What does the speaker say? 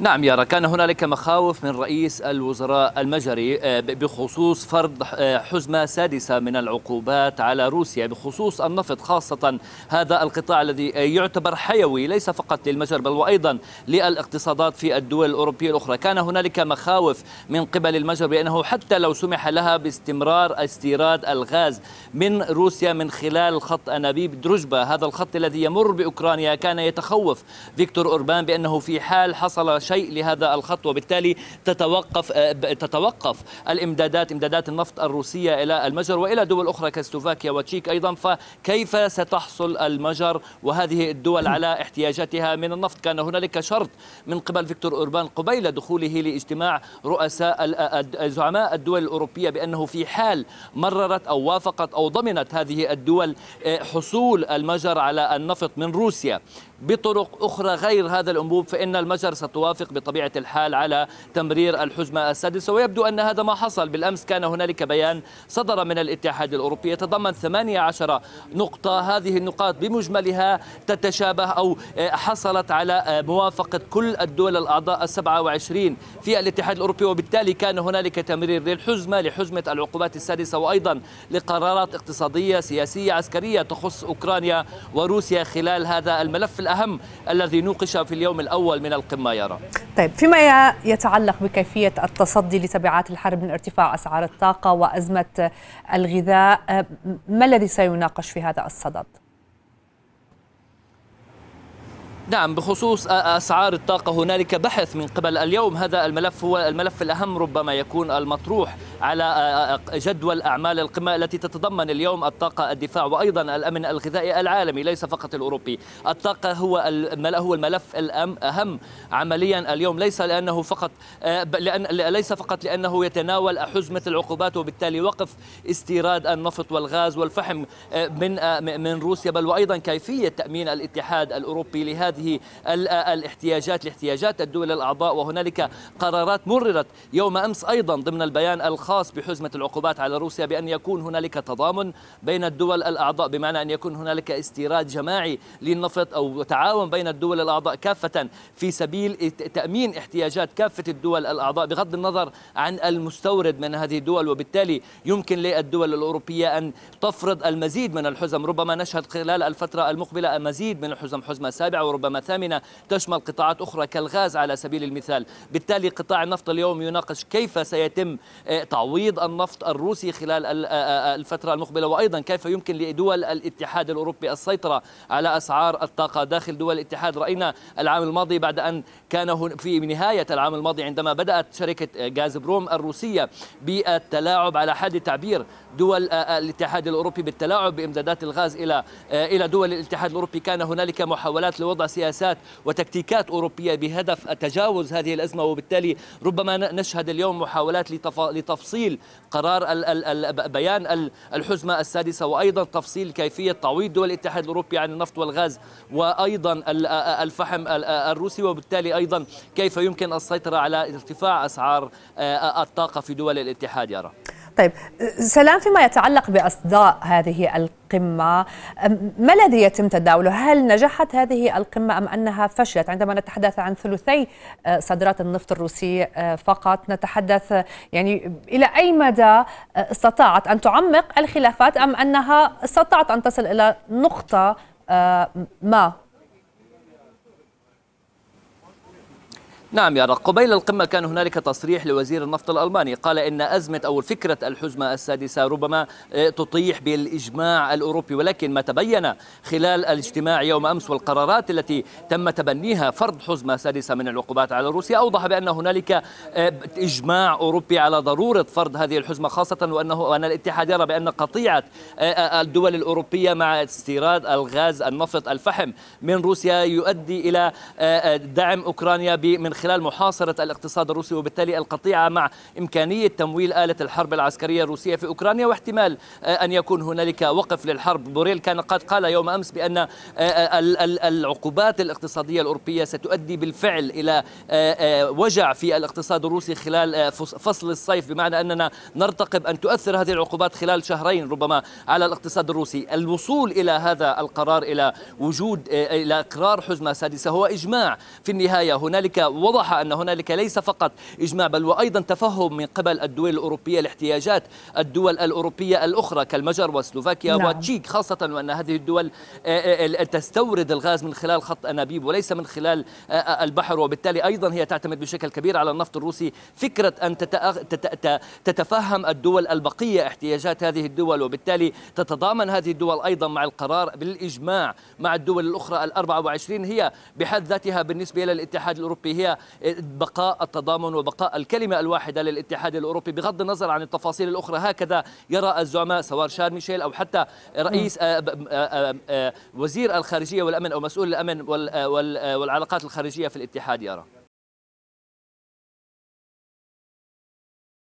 نعم يارا كان هنالك مخاوف من رئيس الوزراء المجري آه، بخصوص فرض آه، حزمة سادسة من العقوبات على روسيا بخصوص النفط خاصة هذا القطاع الذي آه، يعتبر حيوي ليس فقط للمجر بل وأيضا للاقتصادات في الدول الأوروبية الأخرى كان هنالك مخاوف من قبل المجر بأنه حتى لو سمح لها باستمرار استيراد الغاز من روسيا من خلال خط أنابيب درجبة هذا الخط الذي يمر بأوكرانيا كان يتخوف فيكتور أوربان بأنه في حال حصل شيء لهذا الخط وبالتالي تتوقف آه، تتوقف الامدادات امدادات النفط الروسيه الى المجر والى دول اخرى كسلوفاكيا وتشيك ايضا فكيف ستحصل المجر وهذه الدول على احتياجاتها من النفط كان هنالك شرط من قبل فيكتور اوربان قبيل دخوله لاجتماع رؤساء آه، زعماء الدول الاوروبيه بانه في حال مررت او وافقت او ضمنت هذه الدول آه، حصول المجر على النفط من روسيا بطرق أخرى غير هذا الأنبوب فإن المجر ستوافق بطبيعة الحال على تمرير الحزمة السادسة ويبدو أن هذا ما حصل بالأمس كان هنالك بيان صدر من الاتحاد الأوروبي يتضمن 18 نقطة هذه النقاط بمجملها تتشابه أو آه، حصلت على آه، موافقة كل الدول الأعضاء 27 في الاتحاد الأوروبي وبالتالي كان هنالك تمرير للحزمة لحزمة العقوبات السادسة وأيضا لقرارات اقتصادية سياسية عسكرية تخص أوكرانيا وروسيا خلال هذا الملف الأهم الأهم الذي نوقش في اليوم الأول من القمة يرى طيب فيما يتعلق بكيفية التصدي لتبعات الحرب من ارتفاع أسعار الطاقة وأزمة الغذاء آه، ما الذي سيناقش في هذا الصدد؟ نعم بخصوص اسعار الطاقه هنالك بحث من قبل اليوم هذا الملف هو الملف الاهم ربما يكون المطروح على جدول اعمال القمه التي تتضمن اليوم الطاقه الدفاع وايضا الامن الغذائي العالمي ليس فقط الاوروبي الطاقه هو هو الملف الاهم عمليا اليوم ليس لانه فقط لأن ليس فقط لانه يتناول حزمه العقوبات وبالتالي وقف استيراد النفط والغاز والفحم من من روسيا بل وايضا كيفيه تامين الاتحاد الاوروبي لهذا هذه الاحتياجات لاحتياجات الدول الأعضاء وهنالك قرارات مررت يوم أمس أيضا ضمن البيان الخاص بحزمة العقوبات على روسيا بأن يكون هنالك تضامن بين الدول الأعضاء بمعنى أن يكون هنالك استيراد جماعي للنفط أو تعاون بين الدول الأعضاء كافة في سبيل تأمين احتياجات كافة الدول الأعضاء بغض النظر عن المستورد من هذه الدول وبالتالي يمكن للدول الأوروبية أن تفرض المزيد من الحزم ربما نشهد خلال الفترة المقبلة مزيد من الحزم حزمة سابعة وربما ربما ثامنة تشمل قطاعات أخرى كالغاز على سبيل المثال بالتالي قطاع النفط اليوم يناقش كيف سيتم آه، تعويض النفط الروسي خلال آه، آه، الفترة المقبلة وأيضا كيف يمكن لدول الاتحاد الأوروبي السيطرة على أسعار الطاقة داخل دول الاتحاد رأينا العام الماضي بعد أن كان في نهاية العام الماضي عندما بدأت شركة غاز بروم الروسية بالتلاعب على حد التعبير دول آه، آه، الاتحاد الاوروبي بالتلاعب بامدادات الغاز الى آه، الى دول الاتحاد الاوروبي كان هنالك محاولات لوضع سياسات وتكتيكات اوروبيه بهدف تجاوز هذه الازمه وبالتالي ربما نشهد اليوم محاولات لتفصيل قرار بيان الحزمه السادسه وايضا تفصيل كيفيه تعويض دول الاتحاد الاوروبي عن النفط والغاز وايضا الفحم الروسي وبالتالي ايضا كيف يمكن السيطره على ارتفاع اسعار الطاقه في دول الاتحاد يا رب طيب سلام فيما يتعلق بأصداء هذه القمة ما الذي يتم تداوله هل نجحت هذه القمة أم أنها فشلت عندما نتحدث عن ثلثي أه، صادرات النفط الروسي أه، فقط نتحدث يعني إلى أي مدى أه، استطاعت أن تعمق الخلافات أم أنها استطاعت أن تصل إلى نقطة ما نعم يا قبيل القمة كان هنالك تصريح لوزير النفط الألماني قال إن أزمة أو فكرة الحزمة السادسة ربما آه، تطيح بالإجماع الأوروبي ولكن ما تبين خلال الاجتماع يوم أمس والقرارات التي تم تبنيها فرض حزمة سادسة من العقوبات على روسيا أوضح بأن هنالك آه، إجماع أوروبي على ضرورة فرض هذه الحزمة خاصة وأنه وأن الاتحاد يرى بأن قطيعة آه، الدول الأوروبية مع استيراد الغاز النفط الفحم من روسيا يؤدي إلى دعم أوكرانيا من خلال خلال محاصرة الاقتصاد الروسي وبالتالي القطيعة مع إمكانية تمويل آلة الحرب العسكرية الروسية في أوكرانيا واحتمال آه، أن يكون هنالك وقف للحرب بوريل كان قد قال يوم أمس بأن آه، آه، العقوبات الاقتصادية الأوروبية ستؤدي بالفعل إلى وجع في الاقتصاد الروسي خلال فصل الصيف بمعنى أننا نرتقب أن تؤثر هذه العقوبات خلال شهرين ربما على الاقتصاد الروسي الوصول إلى هذا القرار إلى وجود إلى إقرار حزمة سادسة هو إجماع في النهاية هنالك واضح أن هنالك ليس فقط إجماع بل وأيضا تفهم من قبل الدول الأوروبية لاحتياجات الدول الأوروبية الأخرى كالمجر وسلوفاكيا نعم. وتشيك خاصة وأن هذه الدول آه، آه، تستورد الغاز من خلال خط أنابيب وليس من خلال آه، البحر وبالتالي أيضا هي تعتمد بشكل كبير على النفط الروسي فكرة أن تتفهم الدول البقية احتياجات هذه الدول وبالتالي تتضامن هذه الدول أيضا مع القرار بالإجماع مع الدول الأخرى ال 24 هي بحد ذاتها بالنسبة الى الاتحاد الأوروبي هي بقاء التضامن وبقاء الكلمة الواحدة للاتحاد الأوروبي بغض النظر عن التفاصيل الأخرى هكذا يرى الزعماء سواء شار ميشيل أو حتى رئيس آه، آه، آه، وزير الخارجية والأمن أو مسؤول الأمن والعلاقات الخارجية في الاتحاد يرى